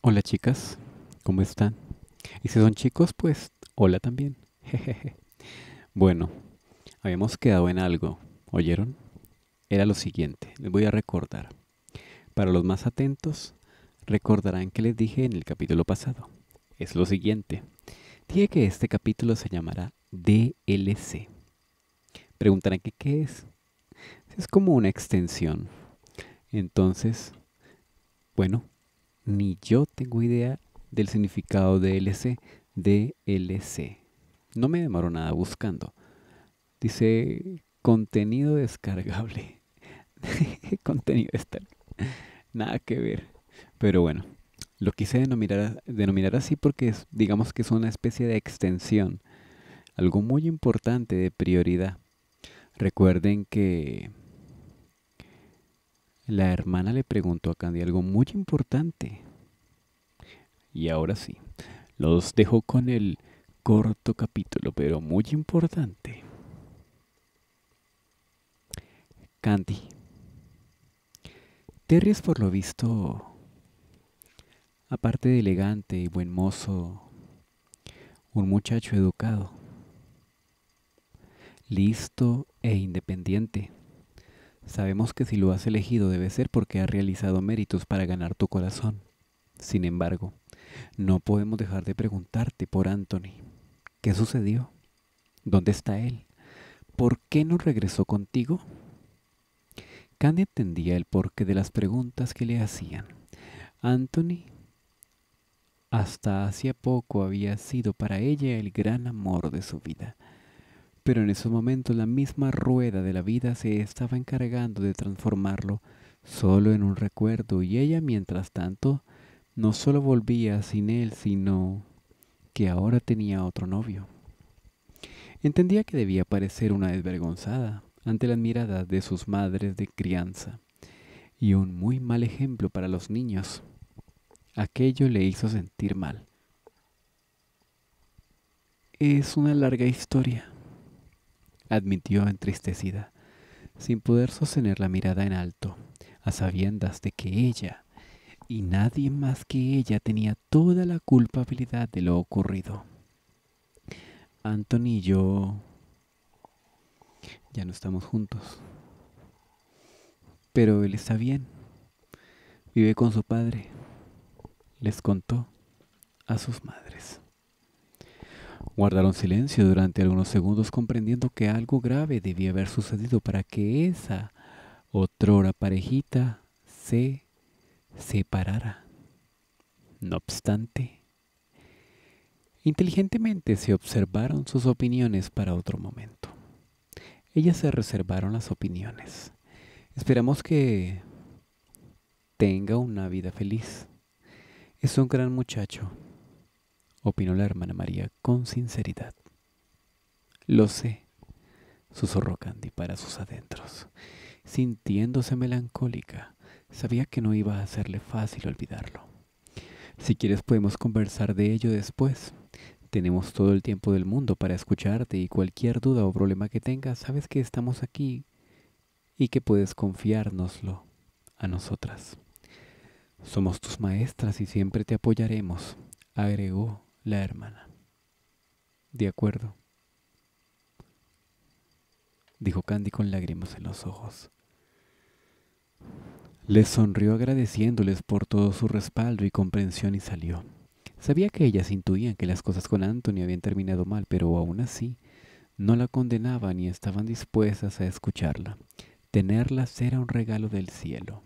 Hola chicas, ¿cómo están? Y si son chicos, pues hola también. Bueno, habíamos quedado en algo, ¿oyeron? Era lo siguiente, les voy a recordar. Para los más atentos, recordarán que les dije en el capítulo pasado. Es lo siguiente. Dije que este capítulo se llamará DLC. Preguntarán que qué es. Es como una extensión. Entonces, bueno, ni yo tengo idea del significado de DLC. DLC. No me demoró nada buscando. Dice contenido descargable. contenido está, Nada que ver. Pero bueno, lo quise denominar, así porque digamos que es una especie de extensión. Algo muy importante de prioridad. Recuerden que la hermana le preguntó a Candy algo muy importante. Y ahora sí, los dejo con el corto capítulo, pero muy importante. Candy. Terry es por lo visto, aparte de elegante y buen mozo, un muchacho educado, listo e independiente. Sabemos que si lo has elegido debe ser porque ha realizado méritos para ganar tu corazón. Sin embargo, no podemos dejar de preguntarte por Anthony. ¿Qué sucedió? ¿Dónde está él? ¿Por qué no regresó contigo? Candy entendía el porqué de las preguntas que le hacían. Anthony hasta hacía poco había sido para ella el gran amor de su vida. Pero en esos momentos la misma rueda de la vida se estaba encargando de transformarlo solo en un recuerdo y ella mientras tanto no solo volvía sin él, sino que ahora tenía otro novio. Entendía que debía parecer una desvergonzada ante las miradas de sus madres de crianza y un muy mal ejemplo para los niños. Aquello le hizo sentir mal. Es una larga historia, admitió entristecida, sin poder sostener la mirada en alto, a sabiendas de que ella y nadie más que ella tenía toda la culpabilidad de lo ocurrido. Anthony y yo ya no estamos juntos. Pero él está bien. Vive con su padre. Les contó a sus madres. Guardaron silencio durante algunos segundos comprendiendo que algo grave debía haber sucedido para que esa otrora parejita se se No obstante, inteligentemente se observaron sus opiniones para otro momento. Ellas se reservaron las opiniones. Esperamos que tenga una vida feliz. Es un gran muchacho, opinó la hermana María con sinceridad. Lo sé, susurró Candy para sus adentros, sintiéndose melancólica Sabía que no iba a serle fácil olvidarlo. Si quieres podemos conversar de ello después. Tenemos todo el tiempo del mundo para escucharte y cualquier duda o problema que tengas, sabes que estamos aquí y que puedes confiárnoslo a nosotras. Somos tus maestras y siempre te apoyaremos, agregó la hermana. De acuerdo, dijo Candy con lágrimas en los ojos. Les sonrió agradeciéndoles por todo su respaldo y comprensión y salió. Sabía que ellas intuían que las cosas con Anthony habían terminado mal, pero aún así no la condenaban y estaban dispuestas a escucharla. Tenerlas era un regalo del cielo.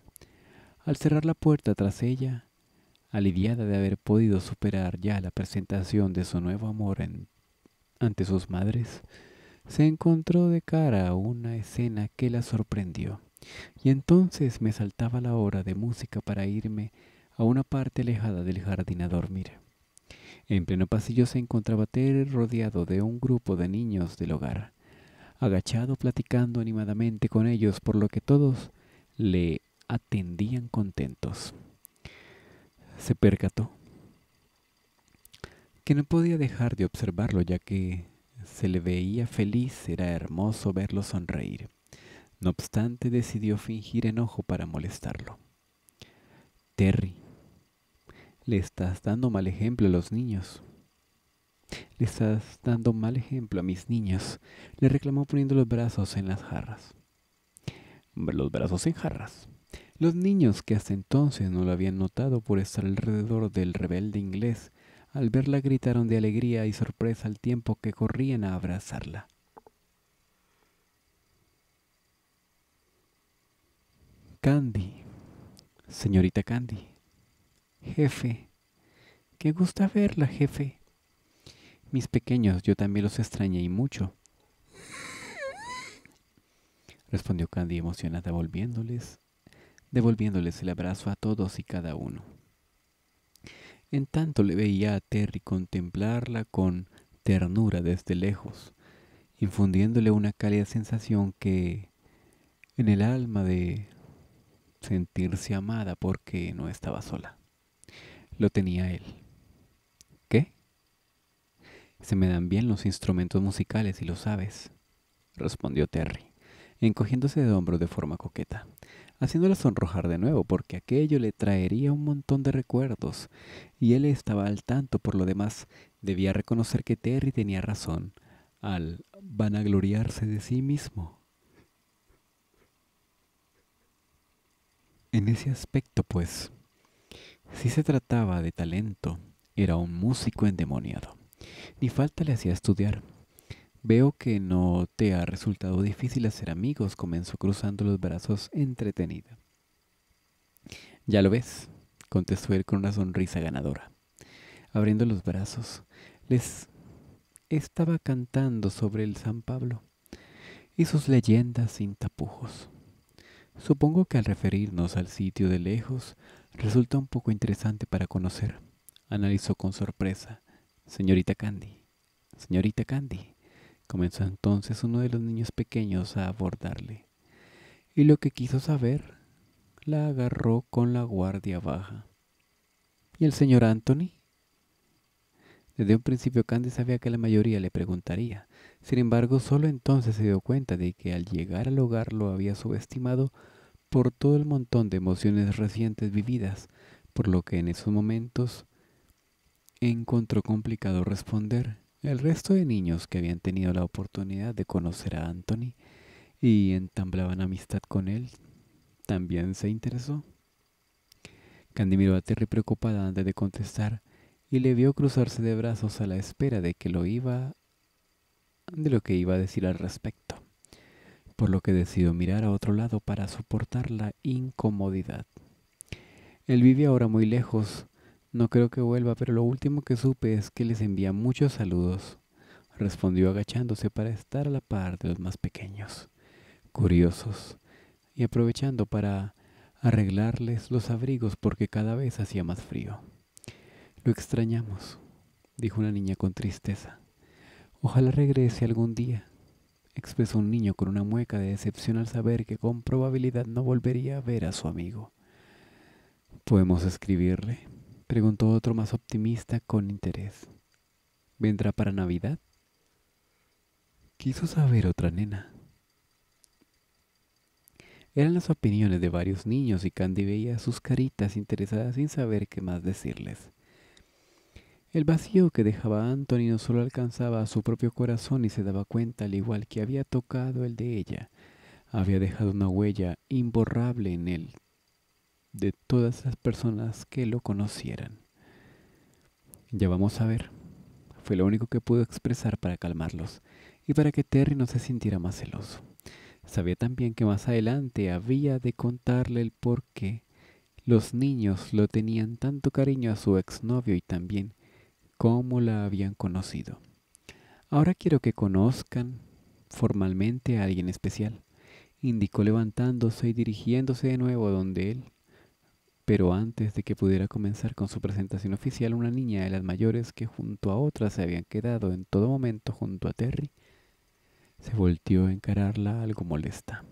Al cerrar la puerta tras ella, aliviada de haber podido superar ya la presentación de su nuevo amor ante sus madres, se encontró de cara a una escena que la sorprendió. Y entonces me saltaba la hora de música para irme a una parte alejada del jardín a dormir. En pleno pasillo se encontraba Ter rodeado de un grupo de niños del hogar, agachado platicando animadamente con ellos, por lo que todos le atendían contentos. Se percató que no podía dejar de observarlo ya que se le veía feliz, era hermoso verlo sonreír. No obstante, decidió fingir enojo para molestarlo. Terry, le estás dando mal ejemplo a los niños. Le estás dando mal ejemplo a mis niños, le reclamó poniendo los brazos en las jarras. Los brazos en jarras. Los niños que hasta entonces no lo habían notado por estar alrededor del rebelde inglés, al verla gritaron de alegría y sorpresa al tiempo que corrían a abrazarla. Candy, señorita Candy. Jefe, qué gusta verla, jefe. Mis pequeños, yo también los extrañé y mucho. Respondió Candy emocionada volviéndoles, devolviéndoles el abrazo a todos y cada uno. En tanto le veía a Terry contemplarla con ternura desde lejos, infundiéndole una cálida sensación que en el alma de sentirse amada porque no estaba sola. Lo tenía él. ¿Qué? Se me dan bien los instrumentos musicales y lo sabes, respondió Terry, encogiéndose de hombros de forma coqueta, haciéndola sonrojar de nuevo porque aquello le traería un montón de recuerdos, y él estaba al tanto, por lo demás, debía reconocer que Terry tenía razón al vanagloriarse de sí mismo. En ese aspecto, pues, si se trataba de talento, era un músico endemoniado. Ni falta le hacía estudiar. Veo que no te ha resultado difícil hacer amigos, comenzó cruzando los brazos entretenida. Ya lo ves, contestó él con una sonrisa ganadora. Abriendo los brazos, les estaba cantando sobre el San Pablo y sus leyendas sin tapujos. Supongo que al referirnos al sitio de lejos resulta un poco interesante para conocer, analizó con sorpresa. Señorita Candy, señorita Candy, comenzó entonces uno de los niños pequeños a abordarle. Y lo que quiso saber, la agarró con la guardia baja. ¿Y el señor Anthony? Desde un principio Candy sabía que la mayoría le preguntaría, sin embargo, solo entonces se dio cuenta de que al llegar al hogar lo había subestimado por todo el montón de emociones recientes vividas, por lo que en esos momentos encontró complicado responder. El resto de niños que habían tenido la oportunidad de conocer a Anthony y entablaban amistad con él también se interesó. Candy miró a Terry preocupada antes de contestar y le vio cruzarse de brazos a la espera de que lo iba de lo que iba a decir al respecto, por lo que decidió mirar a otro lado para soportar la incomodidad. Él vive ahora muy lejos, no creo que vuelva, pero lo último que supe es que les envía muchos saludos, respondió agachándose para estar a la par de los más pequeños, curiosos, y aprovechando para arreglarles los abrigos porque cada vez hacía más frío. Lo extrañamos, dijo una niña con tristeza. Ojalá regrese algún día, expresó un niño con una mueca de decepción al saber que con probabilidad no volvería a ver a su amigo. ¿Podemos escribirle? preguntó otro más optimista con interés. ¿Vendrá para Navidad? Quiso saber otra nena. Eran las opiniones de varios niños y Candy veía sus caritas interesadas sin saber qué más decirles. El vacío que dejaba Anthony no solo alcanzaba a su propio corazón y se daba cuenta al igual que había tocado el de ella, había dejado una huella imborrable en él de todas las personas que lo conocieran. Ya vamos a ver. Fue lo único que pudo expresar para calmarlos y para que Terry no se sintiera más celoso. Sabía también que más adelante había de contarle el por qué los niños lo tenían tanto cariño a su exnovio y también Cómo la habían conocido. Ahora quiero que conozcan formalmente a alguien especial, indicó levantándose y dirigiéndose de nuevo a donde él. Pero antes de que pudiera comenzar con su presentación oficial, una niña de las mayores que junto a otras se habían quedado en todo momento junto a Terry, se volteó a encararla algo molesta.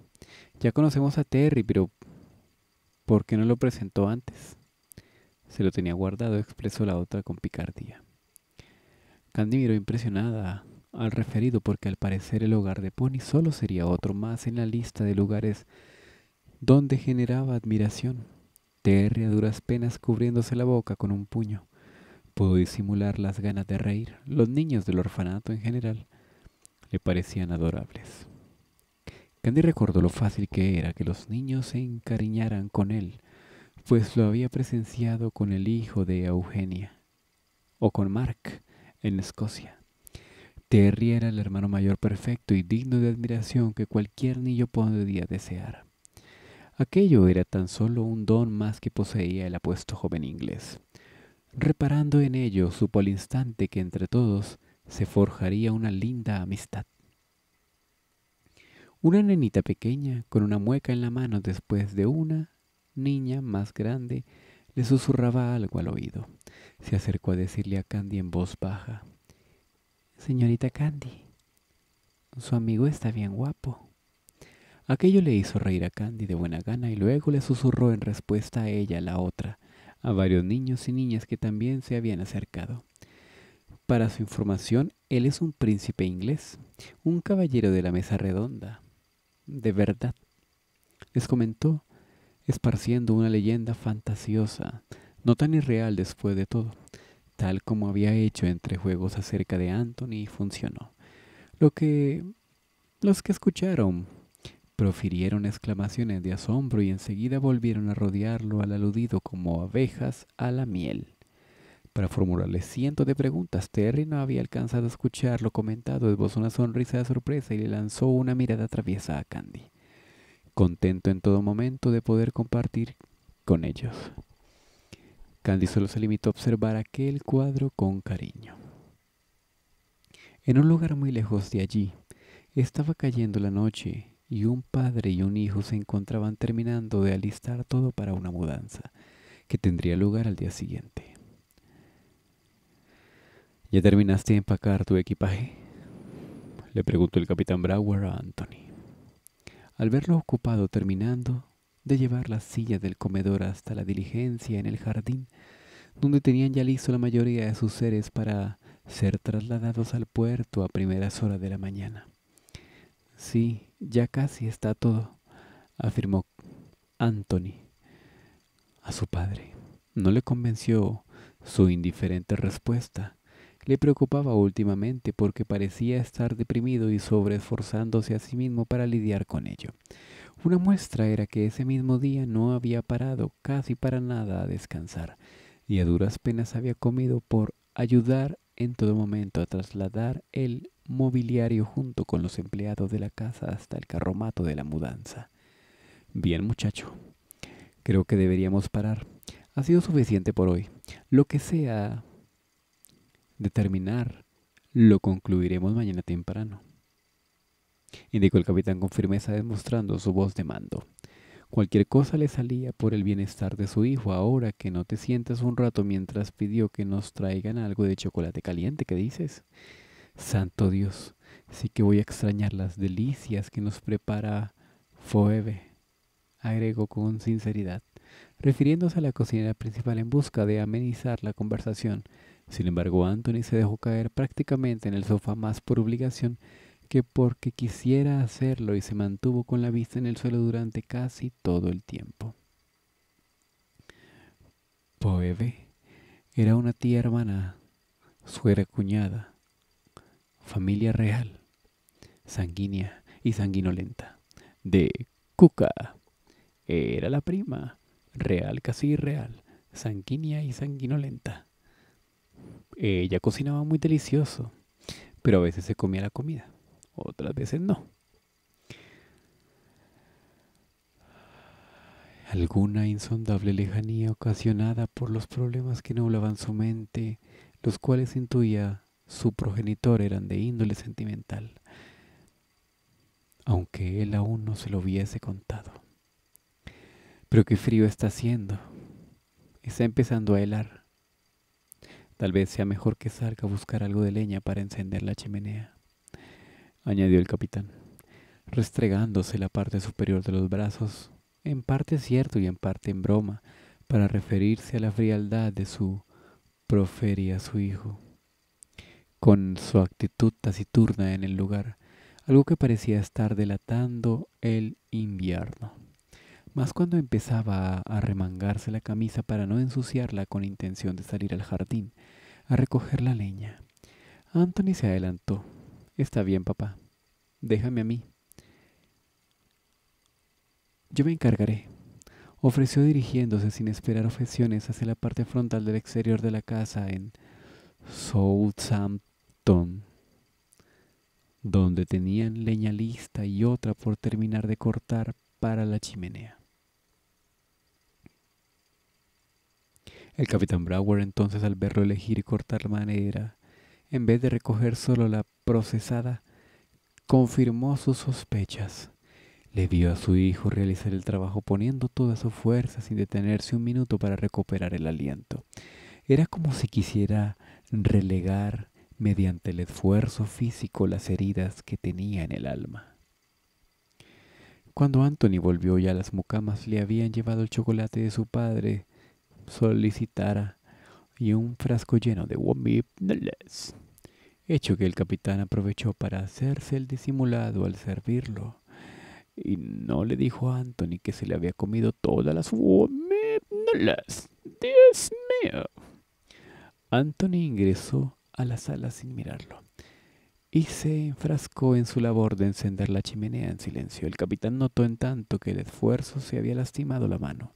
Ya conocemos a Terry, pero ¿por qué no lo presentó antes? Se lo tenía guardado, expresó la otra con picardía. Candy miró impresionada al referido porque al parecer el hogar de Pony solo sería otro más en la lista de lugares donde generaba admiración. Terry a duras penas cubriéndose la boca con un puño. Pudo disimular las ganas de reír. Los niños del orfanato en general le parecían adorables. Candy recordó lo fácil que era que los niños se encariñaran con él, pues lo había presenciado con el hijo de Eugenia, o con Mark, en Escocia. Terry era el hermano mayor perfecto y digno de admiración que cualquier niño podía desear. Aquello era tan solo un don más que poseía el apuesto joven inglés. Reparando en ello, supo al instante que entre todos se forjaría una linda amistad. Una nenita pequeña, con una mueca en la mano después de una niña más grande, susurraba algo al oído. Se acercó a decirle a Candy en voz baja. Señorita Candy, su amigo está bien guapo. Aquello le hizo reír a Candy de buena gana y luego le susurró en respuesta a ella la otra, a varios niños y niñas que también se habían acercado. Para su información, él es un príncipe inglés, un caballero de la mesa redonda. De verdad, les comentó esparciendo una leyenda fantasiosa, no tan irreal después de todo, tal como había hecho entre juegos acerca de Anthony y funcionó. Lo que los que escucharon profirieron exclamaciones de asombro y enseguida volvieron a rodearlo al aludido como abejas a la miel. Para formularle cientos de preguntas, Terry no había alcanzado a escuchar lo comentado, esbozó una sonrisa de sorpresa y le lanzó una mirada traviesa a Candy contento en todo momento de poder compartir con ellos. Candy solo se limitó a observar aquel cuadro con cariño. En un lugar muy lejos de allí, estaba cayendo la noche y un padre y un hijo se encontraban terminando de alistar todo para una mudanza que tendría lugar al día siguiente. ¿Ya terminaste de empacar tu equipaje? Le preguntó el capitán Brower a Anthony. Al verlo ocupado terminando de llevar la silla del comedor hasta la diligencia en el jardín, donde tenían ya listo la mayoría de sus seres para ser trasladados al puerto a primeras horas de la mañana. Sí, ya casi está todo, afirmó Anthony a su padre. No le convenció su indiferente respuesta, le preocupaba últimamente porque parecía estar deprimido y sobreesforzándose a sí mismo para lidiar con ello. Una muestra era que ese mismo día no había parado casi para nada a descansar, y a duras penas había comido por ayudar en todo momento a trasladar el mobiliario junto con los empleados de la casa hasta el carromato de la mudanza. Bien, muchacho. Creo que deberíamos parar. Ha sido suficiente por hoy. Lo que sea determinar, Lo concluiremos mañana temprano. Indicó el capitán con firmeza demostrando su voz de mando. Cualquier cosa le salía por el bienestar de su hijo. Ahora que no te sientas un rato mientras pidió que nos traigan algo de chocolate caliente, ¿qué dices? Santo Dios, sí que voy a extrañar las delicias que nos prepara Foebe, agregó con sinceridad, refiriéndose a la cocinera principal en busca de amenizar la conversación. Sin embargo, Anthony se dejó caer prácticamente en el sofá más por obligación que porque quisiera hacerlo y se mantuvo con la vista en el suelo durante casi todo el tiempo. Poebe era una tía hermana, suegra cuñada, familia real, sanguínea y sanguinolenta, de Cuca. Era la prima, real casi real, sanguínea y sanguinolenta ella eh, cocinaba muy delicioso, pero a veces se comía la comida, otras veces no. Alguna insondable lejanía ocasionada por los problemas que nublaban su mente, los cuales intuía su progenitor eran de índole sentimental, aunque él aún no se lo hubiese contado. Pero qué frío está haciendo. Está empezando a helar. Tal vez sea mejor que salga a buscar algo de leña para encender la chimenea, añadió el capitán, restregándose la parte superior de los brazos, en parte cierto y en parte en broma, para referirse a la frialdad de su proferia su hijo, con su actitud taciturna en el lugar, algo que parecía estar delatando el invierno. Más cuando empezaba a remangarse la camisa para no ensuciarla con intención de salir al jardín, a recoger la leña, Anthony se adelantó. Está bien, papá. Déjame a mí. Yo me encargaré. Ofreció dirigiéndose sin esperar objeciones hacia la parte frontal del exterior de la casa en Southampton, donde tenían leña lista y otra por terminar de cortar para la chimenea. El capitán Brower entonces al verlo elegir y cortar manera, en vez de recoger solo la procesada, confirmó sus sospechas. Le vio a su hijo realizar el trabajo poniendo toda su fuerza sin detenerse un minuto para recuperar el aliento. Era como si quisiera relegar mediante el esfuerzo físico las heridas que tenía en el alma. Cuando Anthony volvió ya a las mucamas le habían llevado el chocolate de su padre solicitara y un frasco lleno de womipnoles, hecho que el capitán aprovechó para hacerse el disimulado al servirlo, y no le dijo a Anthony que se le había comido todas las womipnoles. ¡Dios mío! Anthony ingresó a la sala sin mirarlo y se enfrascó en su labor de encender la chimenea en silencio. El capitán notó en tanto que el esfuerzo se había lastimado la mano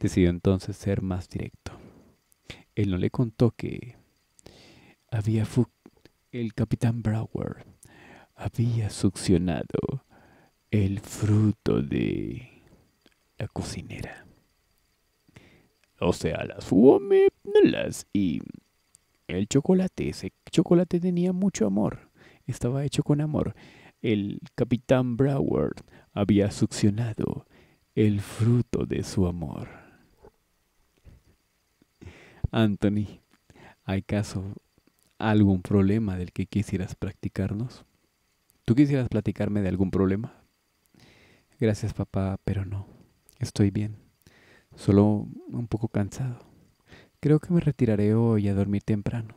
Decidió entonces ser más directo. Él no le contó que había el capitán Brower había succionado el fruto de la cocinera. O sea, las las y el chocolate. Ese chocolate tenía mucho amor. Estaba hecho con amor. El capitán Broward había succionado el fruto de su amor. Anthony, ¿hay caso algún problema del que quisieras practicarnos? ¿Tú quisieras platicarme de algún problema? Gracias papá, pero no. Estoy bien. Solo un poco cansado. Creo que me retiraré hoy a dormir temprano,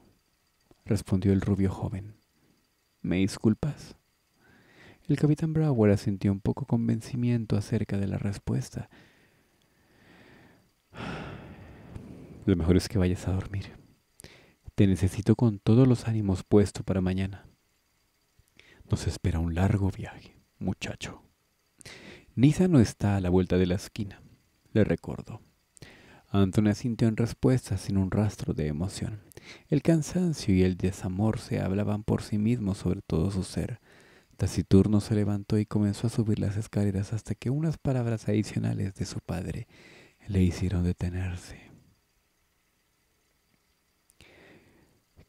respondió el rubio joven. ¿Me disculpas? El capitán Brower sintió un poco convencimiento acerca de la respuesta Lo mejor es que vayas a dormir. Te necesito con todos los ánimos puestos para mañana. Nos espera un largo viaje, muchacho. Nisa no está a la vuelta de la esquina, le recordó. Antonia sintió en respuesta sin un rastro de emoción. El cansancio y el desamor se hablaban por sí mismos sobre todo su ser. Taciturno se levantó y comenzó a subir las escaleras hasta que unas palabras adicionales de su padre le hicieron detenerse.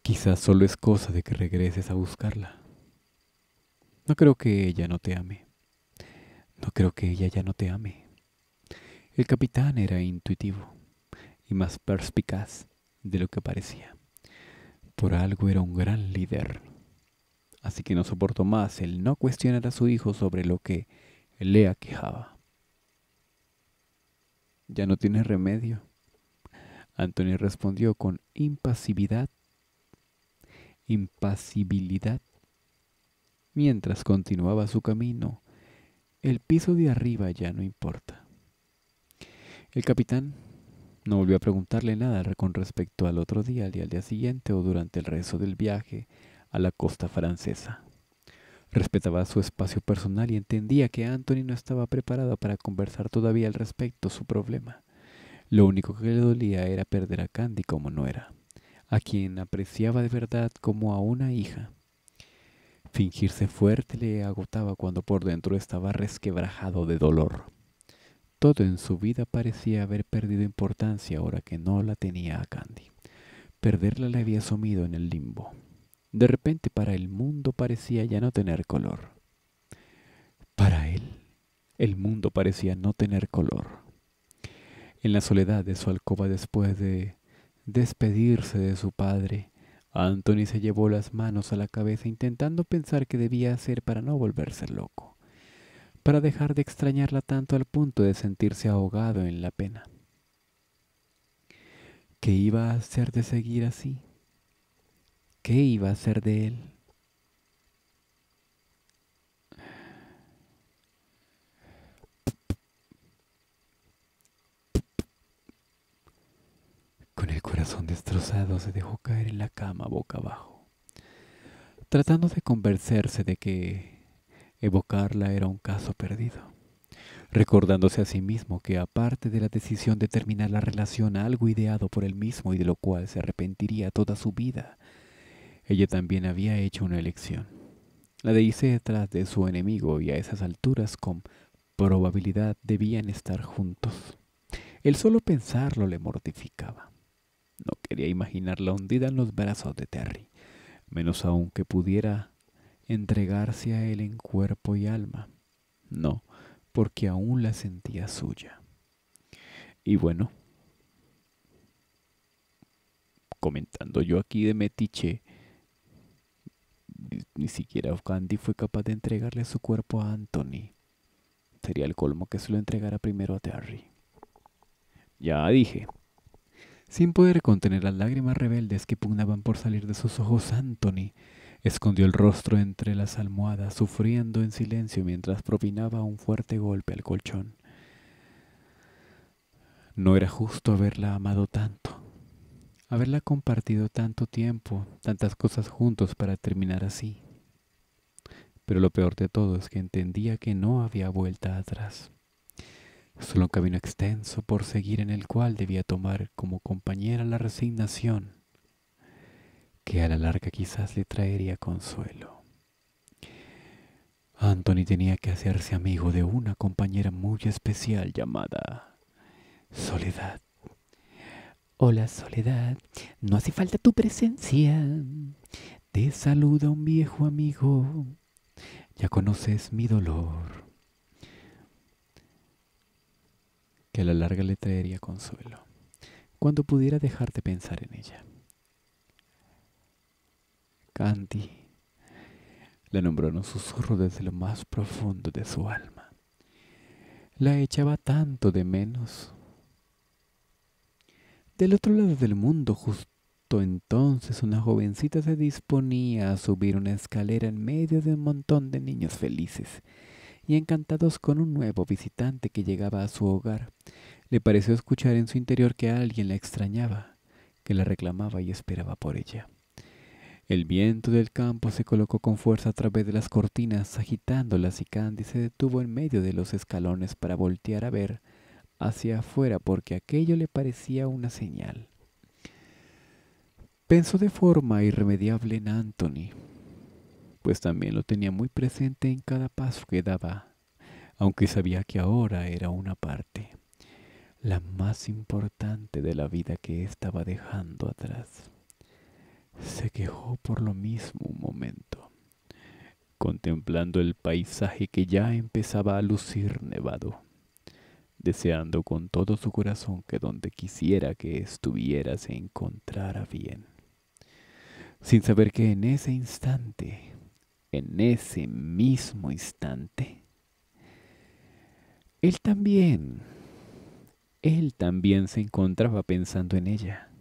Quizás solo es cosa de que regreses a buscarla. No creo que ella no te ame. No creo que ella ya no te ame. El capitán era intuitivo y más perspicaz de lo que parecía. Por algo era un gran líder. Así que no soportó más el no cuestionar a su hijo sobre lo que le quejaba. Ya no tiene remedio. Antonio respondió con impasividad impasibilidad. Mientras continuaba su camino, el piso de arriba ya no importa. El capitán no volvió a preguntarle nada con respecto al otro día, al día, al día siguiente o durante el resto del viaje a la costa francesa. Respetaba su espacio personal y entendía que Anthony no estaba preparado para conversar todavía al respecto su problema. Lo único que le dolía era perder a Candy como no era a quien apreciaba de verdad como a una hija. Fingirse fuerte le agotaba cuando por dentro estaba resquebrajado de dolor. Todo en su vida parecía haber perdido importancia ahora que no la tenía a Candy. Perderla le había sumido en el limbo. De repente para el mundo parecía ya no tener color. Para él, el mundo parecía no tener color. En la soledad de su alcoba después de despedirse de su padre. Anthony se llevó las manos a la cabeza intentando pensar qué debía hacer para no volverse loco, para dejar de extrañarla tanto al punto de sentirse ahogado en la pena. ¿Qué iba a hacer de seguir así? ¿Qué iba a hacer de él? son destrozado se dejó caer en la cama boca abajo, tratando de convencerse de que evocarla era un caso perdido, recordándose a sí mismo que aparte de la decisión de terminar la relación algo ideado por él mismo y de lo cual se arrepentiría toda su vida, ella también había hecho una elección, la de irse detrás de su enemigo y a esas alturas con probabilidad debían estar juntos. El solo pensarlo le mortificaba. No quería imaginarla hundida en los brazos de Terry, menos aún que pudiera entregarse a él en cuerpo y alma. No, porque aún la sentía suya. Y bueno, comentando yo aquí de Metiche, ni siquiera Candy fue capaz de entregarle su cuerpo a Anthony. Sería el colmo que se lo entregara primero a Terry. Ya dije, sin poder contener las lágrimas rebeldes que pugnaban por salir de sus ojos, Anthony escondió el rostro entre las almohadas, sufriendo en silencio mientras propinaba un fuerte golpe al colchón. No era justo haberla amado tanto, haberla compartido tanto tiempo, tantas cosas juntos para terminar así. Pero lo peor de todo es que entendía que no había vuelta atrás solo un camino extenso por seguir en el cual debía tomar como compañera la resignación, que a la larga quizás le traería consuelo. Anthony tenía que hacerse amigo de una compañera muy especial llamada Soledad. Hola Soledad, no hace falta tu presencia. Te saluda un viejo amigo. Ya conoces mi dolor. que a la larga le traería consuelo, cuando pudiera dejar de pensar en ella. Candy la nombró en un susurro desde lo más profundo de su alma. La echaba tanto de menos. Del otro lado del mundo, justo entonces una jovencita se disponía a subir una escalera en medio de un montón de niños felices y encantados con un nuevo visitante que llegaba a su hogar. Le pareció escuchar en su interior que alguien la extrañaba, que la reclamaba y esperaba por ella. El viento del campo se colocó con fuerza a través de las cortinas, agitándolas y Candy se detuvo en medio de los escalones para voltear a ver hacia afuera porque aquello le parecía una señal. Pensó de forma irremediable en Anthony, pues también lo tenía muy presente en cada paso que daba, aunque sabía que ahora era una parte, la más importante de la vida que estaba dejando atrás. Se quejó por lo mismo un momento, contemplando el paisaje que ya empezaba a lucir nevado, deseando con todo su corazón que donde quisiera que estuviera se encontrara bien, sin saber que en ese instante en ese mismo instante, él también, él también se encontraba pensando en ella.